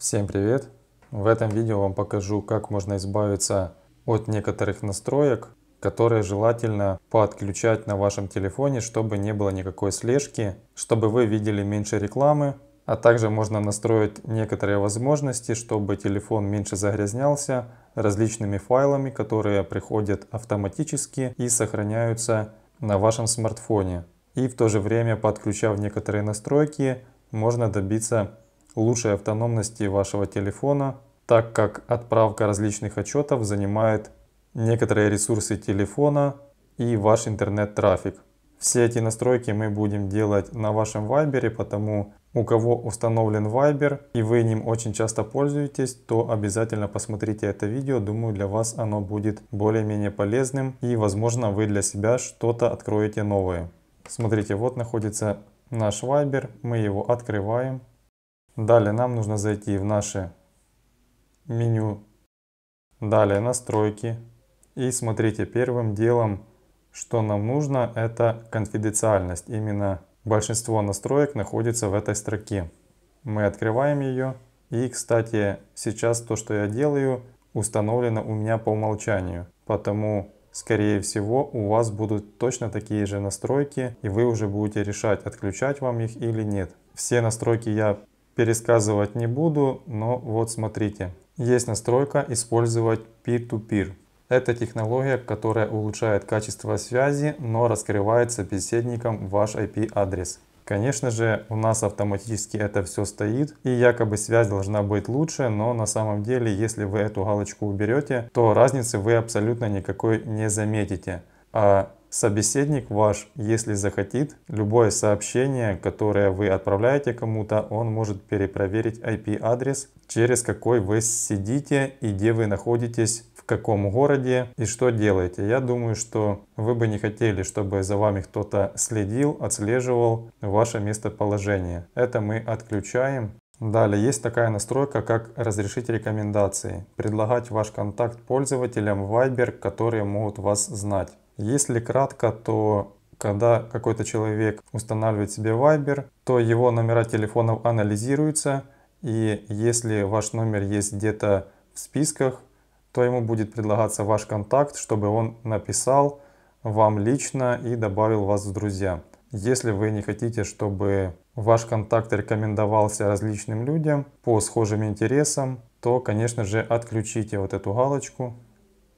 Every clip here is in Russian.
Всем привет! В этом видео вам покажу, как можно избавиться от некоторых настроек, которые желательно подключать на вашем телефоне, чтобы не было никакой слежки, чтобы вы видели меньше рекламы, а также можно настроить некоторые возможности, чтобы телефон меньше загрязнялся различными файлами, которые приходят автоматически и сохраняются на вашем смартфоне. И в то же время, подключав некоторые настройки, можно добиться лучшей автономности вашего телефона, так как отправка различных отчетов занимает некоторые ресурсы телефона и ваш интернет-трафик. Все эти настройки мы будем делать на вашем Viber, потому у кого установлен Viber и вы ним очень часто пользуетесь, то обязательно посмотрите это видео. Думаю, для вас оно будет более-менее полезным и, возможно, вы для себя что-то откроете новое. Смотрите, вот находится наш Viber, мы его открываем. Далее нам нужно зайти в наше меню, далее настройки. И смотрите, первым делом, что нам нужно, это конфиденциальность. Именно большинство настроек находится в этой строке. Мы открываем ее. И, кстати, сейчас то, что я делаю, установлено у меня по умолчанию. Потому, скорее всего, у вас будут точно такие же настройки, и вы уже будете решать, отключать вам их или нет. Все настройки я пересказывать не буду, но вот смотрите. Есть настройка «Использовать peer-to-peer». Это технология, которая улучшает качество связи, но раскрывает собеседникам ваш IP-адрес. Конечно же, у нас автоматически это все стоит, и якобы связь должна быть лучше, но на самом деле, если вы эту галочку уберете, то разницы вы абсолютно никакой не заметите. А Собеседник ваш, если захотит, любое сообщение, которое вы отправляете кому-то, он может перепроверить IP-адрес, через какой вы сидите и где вы находитесь, в каком городе и что делаете. Я думаю, что вы бы не хотели, чтобы за вами кто-то следил, отслеживал ваше местоположение. Это мы отключаем. Далее есть такая настройка, как «Разрешить рекомендации». Предлагать ваш контакт пользователям Viber, которые могут вас знать. Если кратко, то когда какой-то человек устанавливает себе Viber, то его номера телефонов анализируются, и если ваш номер есть где-то в списках, то ему будет предлагаться ваш контакт, чтобы он написал вам лично и добавил вас в друзья. Если вы не хотите, чтобы ваш контакт рекомендовался различным людям по схожим интересам, то, конечно же, отключите вот эту галочку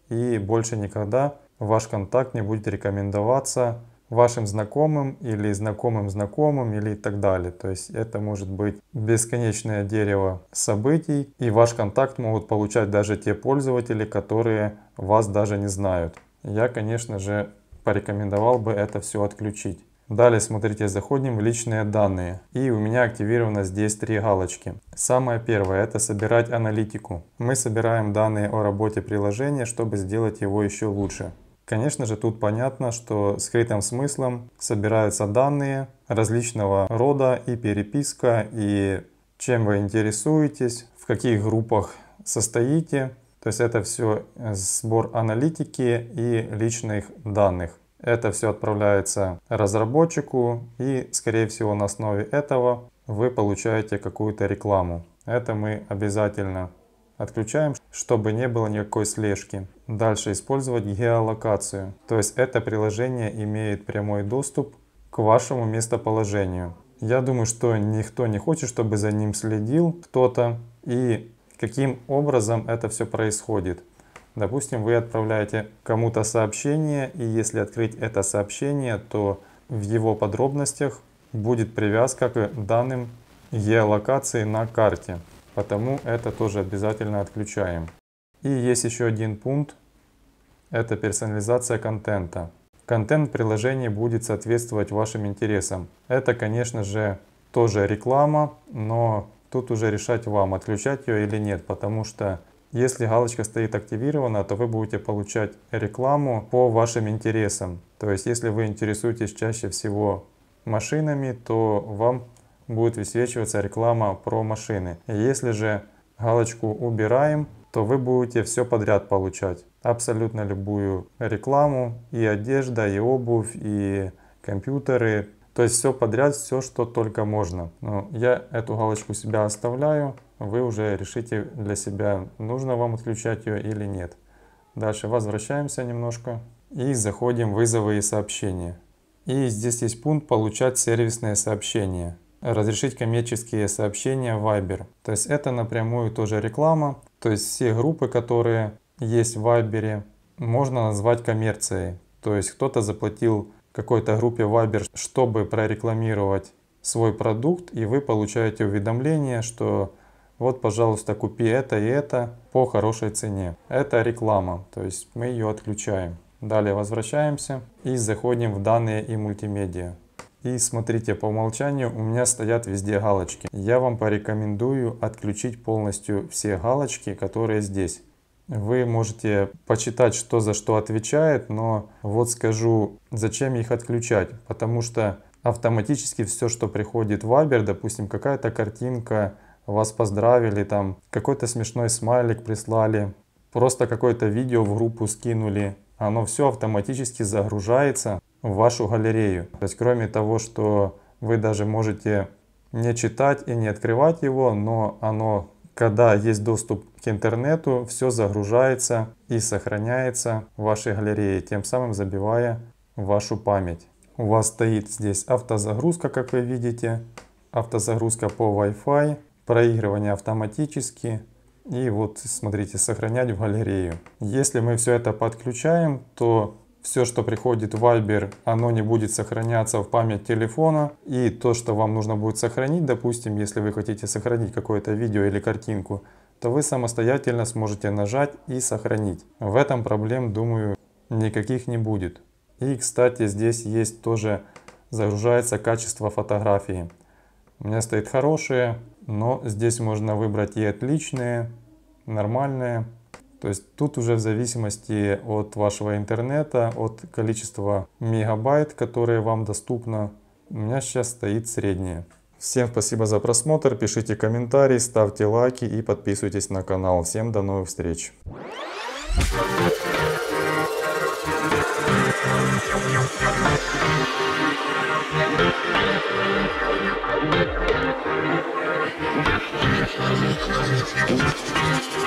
и больше никогда ваш контакт не будет рекомендоваться вашим знакомым или знакомым знакомым или так далее. То есть это может быть бесконечное дерево событий, и ваш контакт могут получать даже те пользователи, которые вас даже не знают. Я, конечно же, порекомендовал бы это все отключить. Далее, смотрите, заходим в личные данные. И у меня активировано здесь три галочки. Самое первое – это собирать аналитику. Мы собираем данные о работе приложения, чтобы сделать его еще лучше. Конечно же, тут понятно, что скрытым смыслом собираются данные различного рода и переписка, и чем вы интересуетесь, в каких группах состоите. То есть это все э, сбор аналитики и личных данных. Это все отправляется разработчику и, скорее всего, на основе этого вы получаете какую-то рекламу. Это мы обязательно Отключаем, чтобы не было никакой слежки. Дальше использовать геолокацию. То есть это приложение имеет прямой доступ к вашему местоположению. Я думаю, что никто не хочет, чтобы за ним следил кто-то. И каким образом это все происходит. Допустим, вы отправляете кому-то сообщение, и если открыть это сообщение, то в его подробностях будет привязка к данным геолокации на карте. Потому это тоже обязательно отключаем. И есть еще один пункт. Это персонализация контента. Контент приложения будет соответствовать вашим интересам. Это, конечно же, тоже реклама, но тут уже решать вам, отключать ее или нет, потому что если галочка стоит активирована, то вы будете получать рекламу по вашим интересам. То есть, если вы интересуетесь чаще всего машинами, то вам будет высвечиваться реклама про машины. Если же галочку убираем, то вы будете все подряд получать. Абсолютно любую рекламу, и одежда, и обувь, и компьютеры. То есть все подряд, все, что только можно. Но я эту галочку себя оставляю, вы уже решите для себя, нужно вам отключать ее или нет. Дальше возвращаемся немножко и заходим в вызовы и сообщения. И здесь есть пункт «Получать сервисные сообщения» разрешить коммерческие сообщения в Viber. То есть это напрямую тоже реклама. То есть все группы, которые есть в Viber, можно назвать коммерцией. То есть кто-то заплатил какой-то группе Viber, чтобы прорекламировать свой продукт, и вы получаете уведомление, что вот, пожалуйста, купи это и это по хорошей цене. Это реклама, то есть мы ее отключаем. Далее возвращаемся и заходим в данные и мультимедиа. И смотрите, по умолчанию у меня стоят везде галочки. Я вам порекомендую отключить полностью все галочки, которые здесь. Вы можете почитать, что за что отвечает, но вот скажу, зачем их отключать. Потому что автоматически все, что приходит в Viber, допустим, какая-то картинка, вас поздравили, там какой-то смешной смайлик прислали, просто какое-то видео в группу скинули, оно все автоматически загружается в вашу галерею. То есть кроме того, что вы даже можете не читать и не открывать его, но оно, когда есть доступ к интернету, все загружается и сохраняется в вашей галерее, тем самым забивая вашу память. У вас стоит здесь автозагрузка, как вы видите, автозагрузка по Wi-Fi, проигрывание автоматически, и вот, смотрите, сохранять в галерею. Если мы все это подключаем, то все, что приходит в Viber, оно не будет сохраняться в память телефона. И то, что вам нужно будет сохранить, допустим, если вы хотите сохранить какое-то видео или картинку, то вы самостоятельно сможете нажать и сохранить. В этом проблем, думаю, никаких не будет. И, кстати, здесь есть тоже загружается качество фотографии. У меня стоит хорошие, но здесь можно выбрать и отличные, нормальные. То есть тут уже в зависимости от вашего интернета, от количества мегабайт, которые вам доступно, у меня сейчас стоит среднее. Всем спасибо за просмотр, пишите комментарии, ставьте лайки и подписывайтесь на канал. Всем до новых встреч! Thank you.